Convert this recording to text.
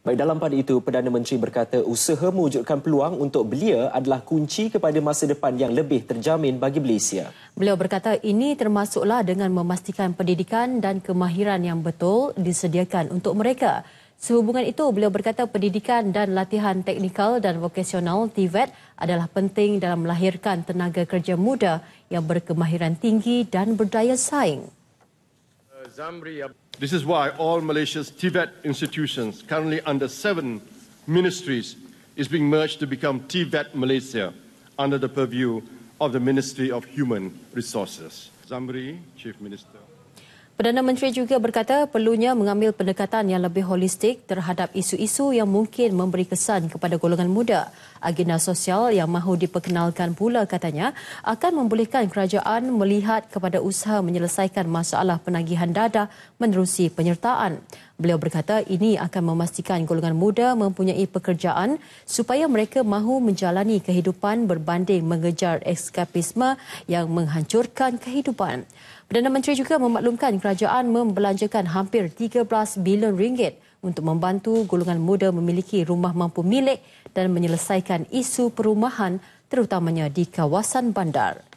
Baik dalam pada itu, Perdana Menteri berkata usaha mewujudkan peluang untuk belia adalah kunci kepada masa depan yang lebih terjamin bagi Malaysia. Beliau berkata ini termasuklah dengan memastikan pendidikan dan kemahiran yang betul disediakan untuk mereka. Sehubungan itu, beliau berkata pendidikan dan latihan teknikal dan vokasional TVET adalah penting dalam melahirkan tenaga kerja muda yang berkemahiran tinggi dan berdaya saing. This is why all Malaysia's TVET institutions, currently under seven ministries, is being merged to become TVET Malaysia under the purview of the Ministry of Human Resources. Zamri, Chief Minister. Perdana Menteri juga berkata perlunya mengambil pendekatan yang lebih holistik terhadap isu-isu yang mungkin memberi kesan kepada golongan muda. Agenda sosial yang mahu diperkenalkan pula katanya akan membolehkan kerajaan melihat kepada usaha menyelesaikan masalah penagihan dada menerusi penyertaan. Beliau berkata ini akan memastikan golongan muda mempunyai pekerjaan supaya mereka mahu menjalani kehidupan berbanding mengejar ekskapisme yang menghancurkan kehidupan. Perdana Menteri juga memaklumkan kerajaan membelanjakan hampir 13 bilion ringgit untuk membantu golongan muda memiliki rumah mampu milik dan menyelesaikan isu perumahan terutamanya di kawasan bandar.